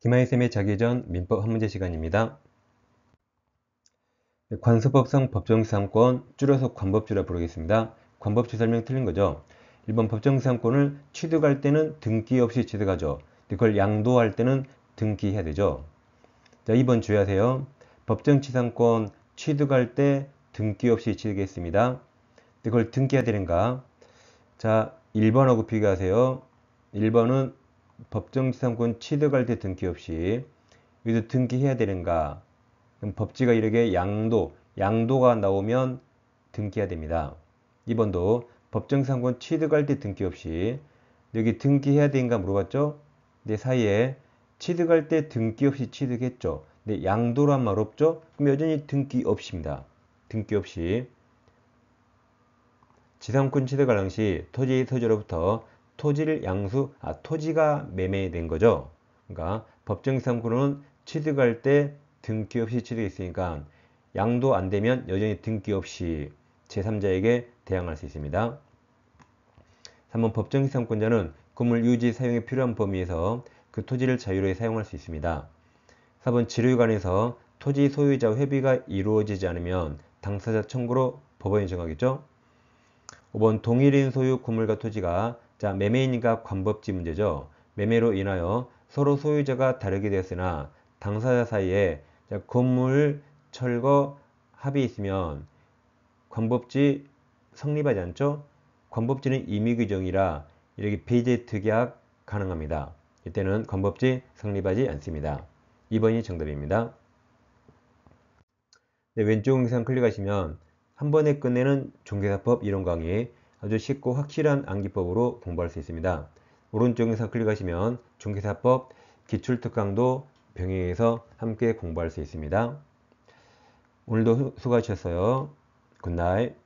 김하희쌤의 자기전 민법 한 문제 시간입니다. 네, 관서법상 법정사항권, 줄여서 관법주라 부르겠습니다. 관법주 설명 틀린 거죠. 1번 법정사항권을 취득할 때는 등기 없이 취득하죠. 그걸 양도할 때는 등기해야 되죠. 자, 2번 주의하세요. 법정지상권 취득할 때 등기 없이 취득했습니다. 그걸 등기해야 되는가? 자, 1번하고 비교하세요. 1번은 법정지상권 취득할 때 등기 없이 여기 등기해야 되는가 그럼 법지가 이렇게 양도 양도가 나오면 등기해야 됩니다 2번도 법정상권 취득할 때 등기 없이 여기 등기해야 되는가 물어봤죠 내 사이에 취득할 때 등기 없이 취득했죠 근데 양도란 말 없죠 그럼 여전히 등기 없이입니다 등기 없이 지상권 취득할 당시 토지 의토지로부터 토지를 양수, 아, 토지가 매매된 거죠. 그러니까 법정상으로는 취득할 때 등기 없이 취득했으니까 양도 안 되면 여전히 등기 없이 제3자에게 대항할 수 있습니다. 3번 법정지상권자는 건물 유지 사용에 필요한 범위에서 그 토지를 자유로이 사용할 수 있습니다. 4번 지료관에서 토지 소유자 회비가 이루어지지 않으면 당사자 청구로 법원이 정하겠죠. 5번 동일인 소유 건물과 토지가 자, 매매인과 관법지 문제죠. 매매로 인하여 서로 소유자가 다르게 되었으나 당사자 사이에 자, 건물 철거 합의 있으면 관법지 성립하지 않죠? 관법지는 임의 규정이라 이렇게 배제 특약 가능합니다. 이때는 관법지 성립하지 않습니다. 2번이 정답입니다. 네, 왼쪽 영상 클릭하시면 한 번에 끝내는 종교사법 이론 강의 아주 쉽고 확실한 암기법으로 공부할 수 있습니다. 오른쪽에서 클릭하시면 중개사법 기출특강도 병행해서 함께 공부할 수 있습니다. 오늘도 수고하셨어요. 굿나잇